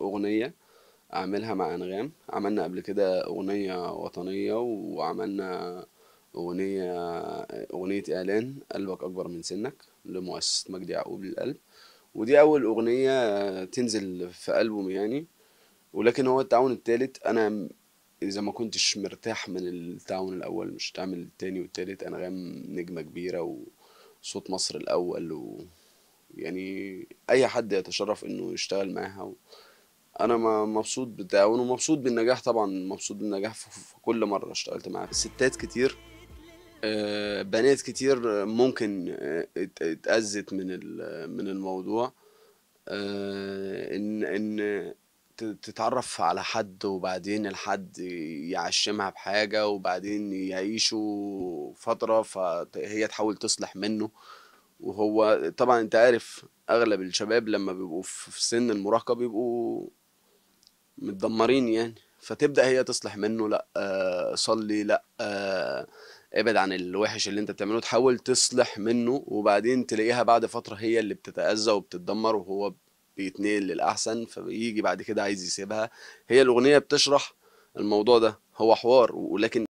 أغنية أعملها مع أنغام عملنا قبل كده أغنية وطنية وعملنا أغنية أغنية إعلان قلبك أكبر من سنك لمؤسسة مجدي يعقوب للقلب ودي أول أغنية تنزل في ألبوم يعني ولكن هو التعاون التالت أنا إذا ما كنتش مرتاح من التعاون الأول مش هتعمل التاني والتالت أنغام نجمة كبيرة وصوت مصر الأول و يعني أي حد يتشرف إنه يشتغل معاها و... انا مبسوط بالتعاون ومبسوط بالنجاح طبعا مبسوط بالنجاح في كل مره اشتغلت معاه ستات كتير آه، بنات كتير ممكن آه، اتأذت من من الموضوع آه، ان ان تتعرف على حد وبعدين الحد يعشمها بحاجة وبعدين يعيشوا فترة فهي تحاول تصلح منه وهو طبعا انت عارف اغلب الشباب لما بيبقوا في سن المراهقة بيبقوا متدمرين يعني فتبدا هي تصلح منه لا آه صلي لا آه ابعد عن الوحش اللي انت بتعمله تحاول تصلح منه وبعدين تلاقيها بعد فتره هي اللي بتتاذى وبتتدمر وهو بيتنقل للاحسن فبيجي بعد كده عايز يسيبها هي الاغنيه بتشرح الموضوع ده هو حوار ولكن